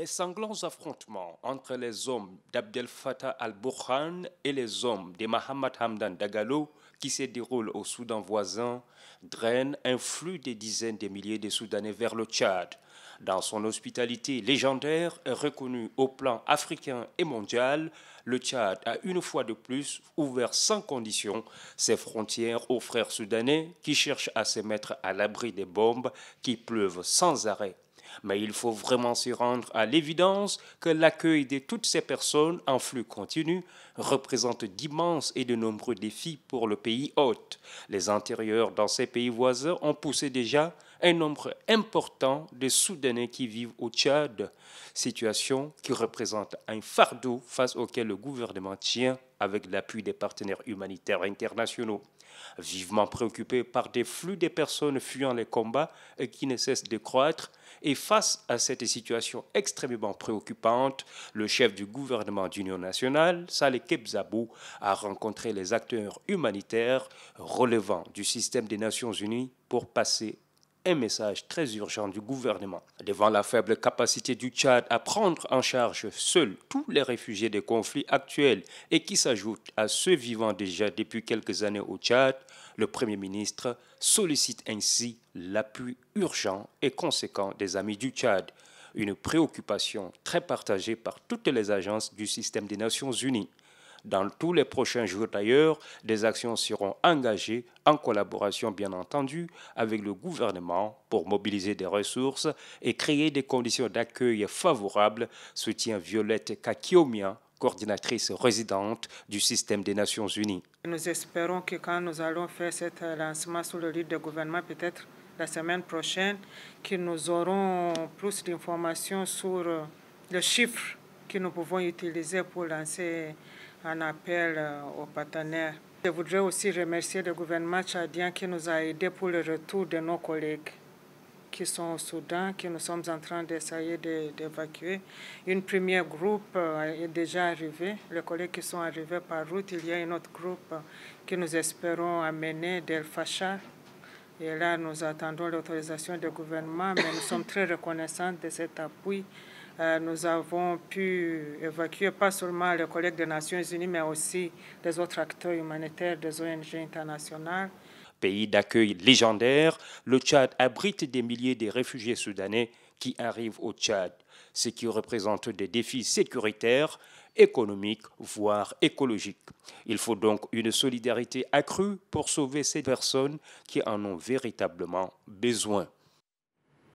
Les sanglants affrontements entre les hommes d'Abdel Fattah al-Burhan et les hommes de Mohamed Hamdan Dagalo qui se déroulent au Soudan voisin drainent un flux des dizaines de milliers de Soudanais vers le Tchad. Dans son hospitalité légendaire reconnue au plan africain et mondial, le Tchad a une fois de plus ouvert sans condition ses frontières aux frères soudanais qui cherchent à se mettre à l'abri des bombes qui pleuvent sans arrêt mais il faut vraiment s'y rendre à l'évidence que l'accueil de toutes ces personnes en flux continu représente d'immenses et de nombreux défis pour le pays hôte. Les intérieurs dans ces pays voisins ont poussé déjà un nombre important de Soudanais qui vivent au Tchad, situation qui représente un fardeau face auquel le gouvernement tient avec l'appui des partenaires humanitaires internationaux, vivement préoccupé par des flux de personnes fuyant les combats et qui ne cessent de croître. Et face à cette situation extrêmement préoccupante, le chef du gouvernement d'Union nationale, Saleh Kebzabou, a rencontré les acteurs humanitaires relevant du système des Nations unies pour passer un message très urgent du gouvernement. Devant la faible capacité du Tchad à prendre en charge seuls tous les réfugiés des conflits actuels et qui s'ajoutent à ceux vivant déjà depuis quelques années au Tchad, le Premier ministre sollicite ainsi l'appui urgent et conséquent des amis du Tchad, une préoccupation très partagée par toutes les agences du système des Nations Unies. Dans tous les prochains jours d'ailleurs, des actions seront engagées en collaboration bien entendu avec le gouvernement pour mobiliser des ressources et créer des conditions d'accueil favorables, soutient Violette Kakiomia, coordinatrice résidente du système des Nations Unies. Nous espérons que quand nous allons faire ce lancement sous le lit du gouvernement, peut-être la semaine prochaine, que nous aurons plus d'informations sur le chiffre que nous pouvons utiliser pour lancer un appel euh, aux partenaires. Je voudrais aussi remercier le gouvernement tchadien qui nous a aidés pour le retour de nos collègues qui sont au Soudan, que nous sommes en train d'essayer d'évacuer. Une première groupe euh, est déjà arrivée. Les collègues qui sont arrivés par route, il y a un autre groupe que nous espérons amener d'El facha Et là, nous attendons l'autorisation du gouvernement, mais nous sommes très reconnaissants de cet appui euh, nous avons pu évacuer pas seulement les collègues des Nations Unies, mais aussi des autres acteurs humanitaires, des ONG internationales. Pays d'accueil légendaire, le Tchad abrite des milliers de réfugiés soudanais qui arrivent au Tchad, ce qui représente des défis sécuritaires, économiques, voire écologiques. Il faut donc une solidarité accrue pour sauver ces personnes qui en ont véritablement besoin.